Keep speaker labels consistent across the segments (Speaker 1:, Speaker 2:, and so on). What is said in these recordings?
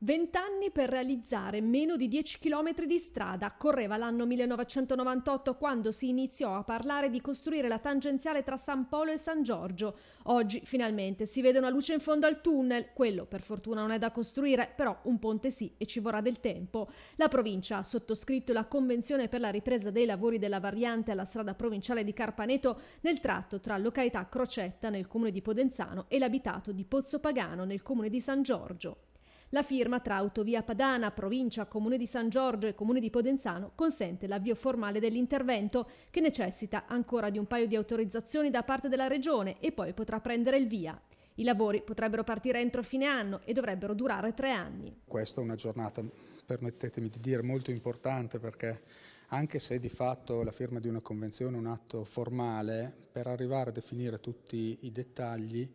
Speaker 1: Vent'anni per realizzare meno di 10 km di strada. Correva l'anno 1998 quando si iniziò a parlare di costruire la tangenziale tra San Polo e San Giorgio. Oggi finalmente si vede una luce in fondo al tunnel. Quello per fortuna non è da costruire, però un ponte sì e ci vorrà del tempo. La provincia ha sottoscritto la convenzione per la ripresa dei lavori della variante alla strada provinciale di Carpaneto nel tratto tra località Crocetta nel comune di Podenzano e l'abitato di Pozzo Pagano nel comune di San Giorgio. La firma tra Autovia Padana, Provincia, Comune di San Giorgio e Comune di Podenzano consente l'avvio formale dell'intervento, che necessita ancora di un paio di autorizzazioni da parte della Regione e poi potrà prendere il via. I lavori potrebbero partire entro fine anno e dovrebbero durare tre anni.
Speaker 2: Questa è una giornata, permettetemi di dire, molto importante perché anche se di fatto la firma di una convenzione è un atto formale, per arrivare a definire tutti i dettagli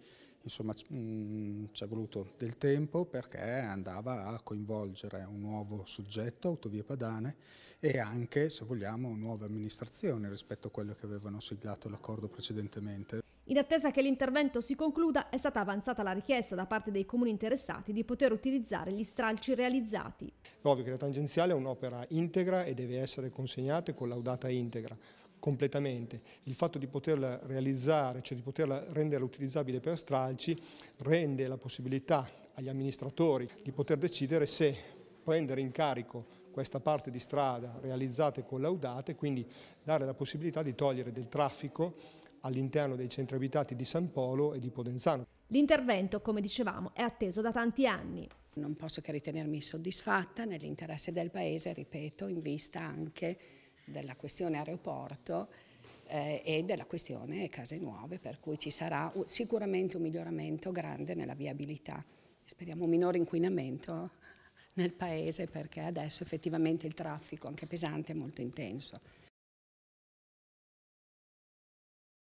Speaker 2: Insomma mm, ci è voluto del tempo perché andava a coinvolgere un nuovo soggetto, Autovie Padane, e anche, se vogliamo, nuove amministrazioni rispetto a quelle che avevano siglato l'accordo precedentemente.
Speaker 1: In attesa che l'intervento si concluda è stata avanzata la richiesta da parte dei comuni interessati di poter utilizzare gli stralci realizzati.
Speaker 3: È ovvio che la tangenziale è un'opera integra e deve essere consegnata e collaudata integra completamente. Il fatto di poterla realizzare, cioè di poterla rendere utilizzabile per stralci, rende la possibilità agli amministratori di poter decidere se prendere in carico questa parte di strada realizzata e collaudata e quindi dare la possibilità di togliere del traffico all'interno dei centri abitati di San Polo e di Podenzano.
Speaker 4: L'intervento, come dicevamo, è atteso da tanti anni. Non posso che ritenermi soddisfatta nell'interesse del Paese, ripeto, in vista anche della questione aeroporto eh, e della questione case nuove, per cui ci sarà sicuramente un miglioramento grande nella viabilità. Speriamo un minore inquinamento nel paese perché adesso effettivamente il traffico, anche pesante, è molto intenso.